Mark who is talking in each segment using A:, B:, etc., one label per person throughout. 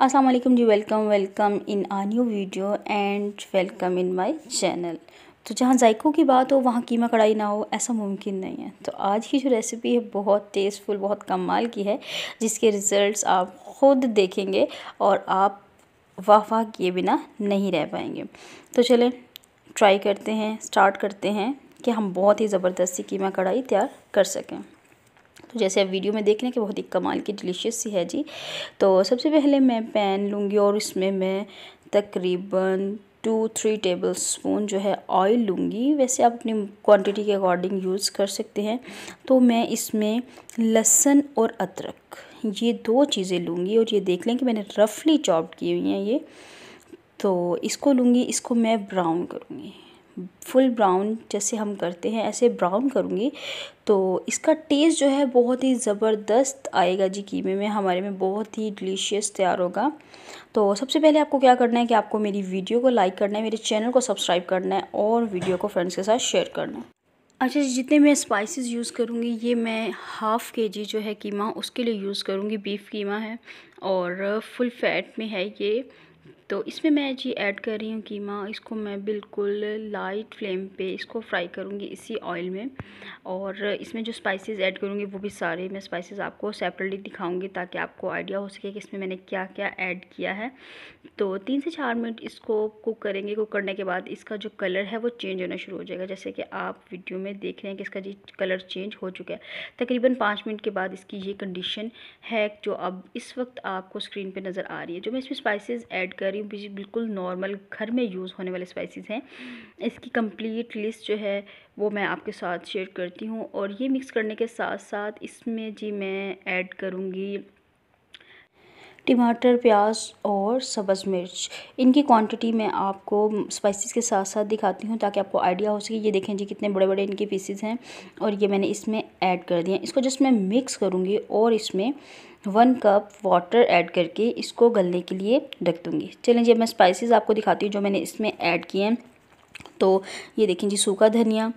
A: Aslam ji welcome welcome in a new video and welcome in my channel तो जहाँ जायकों की बात हो वहाँ कीमा कढ़ाई ना हो ऐसा मुमकिन नहीं है तो आज की जो रेसिपी है बहुत टेस्टफुल बहुत कमाल की है जिसके रिज़ल्ट्स आप ख़ुद देखेंगे और आप वाह वाह किए बिना नहीं रह पाएंगे तो चलें ट्राई करते हैं स्टार्ट करते हैं कि हम बहुत ही ज़बरदस्ती कीमा कढ़ाई तैयार कर सकें तो जैसे आप वीडियो में देख रहे हैं कि बहुत ही कमाल की डिलीशियस सी है जी तो सबसे पहले मैं पैन लूँगी और इसमें मैं तकरीबन टू थ्री टेबल स्पून जो है ऑयल लूँगी वैसे आप अपनी क्वांटिटी के अकॉर्डिंग यूज़ कर सकते हैं तो मैं इसमें लहसन और अदरक ये दो चीज़ें लूँगी और ये देख लें कि मैंने रफली चॉप की हुई हैं ये तो इसको लूँगी इसको मैं ब्राउन करूँगी फुल ब्राउन जैसे हम करते हैं ऐसे ब्राउन करूँगी तो इसका टेस्ट जो है बहुत ही ज़बरदस्त आएगा जी कीमे में हमारे में बहुत ही डिलीशियस तैयार होगा तो सबसे पहले आपको क्या करना है कि आपको मेरी वीडियो को लाइक करना है मेरे चैनल को सब्सक्राइब करना है और वीडियो को फ्रेंड्स के साथ शेयर करना है अच्छा जी जितने मैं स्पाइसेस यूज़ करूँगी ये मैं हाफ़ के जी जो है कीमा उसके लिए यूज़ करूँगी बीफ कीमा है और फुल फैट में है ये तो इसमें मैं जी ऐड कर रही हूँ कीमा इसको मैं बिल्कुल लाइट फ्लेम पे इसको फ्राई करूँगी इसी ऑयल में और इसमें जो स्पाइसेस ऐड करूँगी वो भी सारे मैं स्पाइसेस आपको सेपरेटली दिखाऊँगी ताकि आपको आइडिया हो सके कि इसमें मैंने क्या क्या ऐड किया है तो तीन से चार मिनट इसको कुक करेंगे कुक करने के बाद इसका जो कलर है वो चेंज होना शुरू हो जाएगा जैसे कि आप वीडियो में देख रहे हैं कि इसका जी कलर चेंज हो चुका है तकरीबन पाँच मिनट के बाद इसकी ये कंडीशन है जो अब इस वक्त आपको स्क्रीन पर नज़र आ रही है जो मैं इसमें स्पाइसेस ऐड कर सारी बिल्कुल नॉर्मल घर में यूज़ होने वाले स्पाइसेस हैं इसकी कंप्लीट लिस्ट जो है वो मैं आपके साथ शेयर करती हूँ और ये मिक्स करने के साथ साथ इसमें जी मैं ऐड करूँगी टमाटर प्याज़ और सब्ज़ मिर्च इनकी क्वांटिटी मैं आपको स्पाइसेस के साथ साथ दिखाती हूँ ताकि आपको आइडिया हो सके ये देखें जी कितने बड़े बड़े इनके पीसीज हैं और ये मैंने इसमें ऐड कर दिए इसको जस्ट मैं मिक्स करूँगी और इसमें वन कप वाटर ऐड करके इसको गलने के लिए रख दूँगी चलें जी मैं स्पाइसिस आपको दिखाती हूँ जो मैंने इसमें ऐड किए हैं तो ये देखें जी सूखा धनिया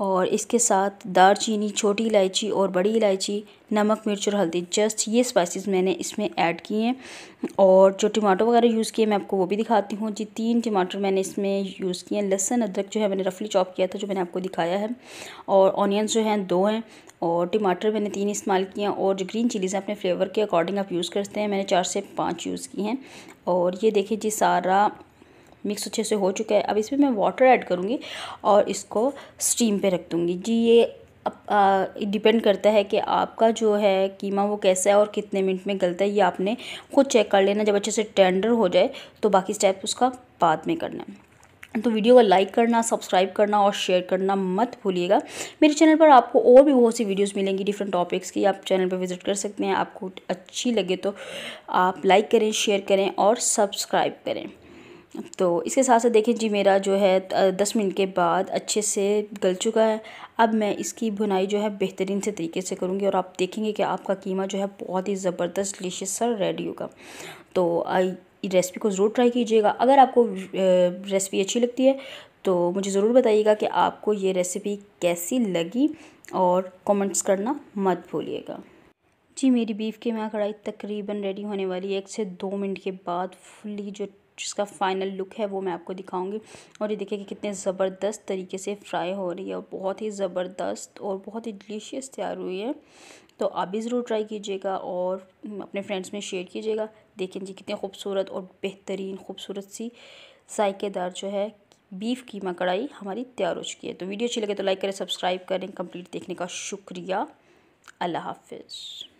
A: और इसके साथ चीनी छोटी इलायची और बड़ी इलायची नमक मिर्च और हल्दी जस्ट ये स्पाइसेस मैंने इसमें ऐड किए हैं और जो टमाटो वगैरह यूज़ किए मैं आपको वो भी दिखाती हूँ जी तीन टमाटर मैंने इसमें यूज़ किए हैं लहसन अदरक जो है मैंने रफली चॉप किया था जो मैंने आपको दिखाया है और ऑनियन जो हैं दो हैं और टमाटर मैंने तीन इस्तेमाल किए हैं और जो ग्रीन चिलीज़ हैं अपने फ्लेवर के अकॉर्डिंग आप यूज़ करते हैं मैंने चार से पाँच यूज़ की हैं और ये देखिए जी सारा मिक्स अच्छे से हो चुका है अब इसमें मैं वाटर ऐड करूँगी और इसको स्टीम पे रख दूँगी जी ये डिपेंड करता है कि आपका जो है कीमा वो कैसा है और कितने मिनट में गलता है ये आपने खुद चेक कर लेना जब अच्छे से टेंडर हो जाए तो बाकी स्टेप उसका बाद में करना है तो वीडियो को लाइक करना सब्सक्राइब करना और शेयर करना मत भूलिएगा मेरे चैनल पर आपको और भी बहुत सी वीडियोस मिलेंगी डिफरेंट टॉपिक्स की आप चैनल पर विज़िट कर सकते हैं आपको अच्छी लगे तो आप लाइक करें शेयर करें और सब्सक्राइब करें तो इसके साथ साथ देखें जी मेरा जो है दस मिनट के बाद अच्छे से गल चुका है अब मैं इसकी बुनाई जो है बेहतरीन से तरीके से करूँगी और आप देखेंगे कि आपका कीमा जो है बहुत ही ज़बरदस्त डिलीशियस सा रेडी होगा तो आई रेसिपी को ज़रूर ट्राई कीजिएगा अगर आपको रेसिपी अच्छी लगती है तो मुझे ज़रूर बताइएगा कि आपको ये रेसिपी कैसी लगी और कमेंट्स करना मत भूलिएगा जी मेरी बीफ की मैं कढ़ाई तकरीबन रेडी होने वाली है एक से दो मिनट के बाद फुल्ली जो जिसका फाइनल लुक है वो मैं आपको दिखाऊंगी और ये देखिए कि कितने ज़बरदस्त तरीके से फ्राई हो रही है और बहुत ही ज़बरदस्त और बहुत ही डिलीशियस तैयार हुई है तो आप भी ज़रूर ट्राई कीजिएगा और अपने फ्रेंड्स में शेयर कीजिएगा देखें जी कितने खूबसूरत और बेहतरीन खूबसूरत सी जायकेदार जो है बीफ़ कीमा कढ़ाई हमारी तैयार हो चुकी है तो वीडियो अच्छी लगे तो लाइक करें सब्सक्राइब करें कंप्लीट देखने का शुक्रिया अल्लाह हाफिज़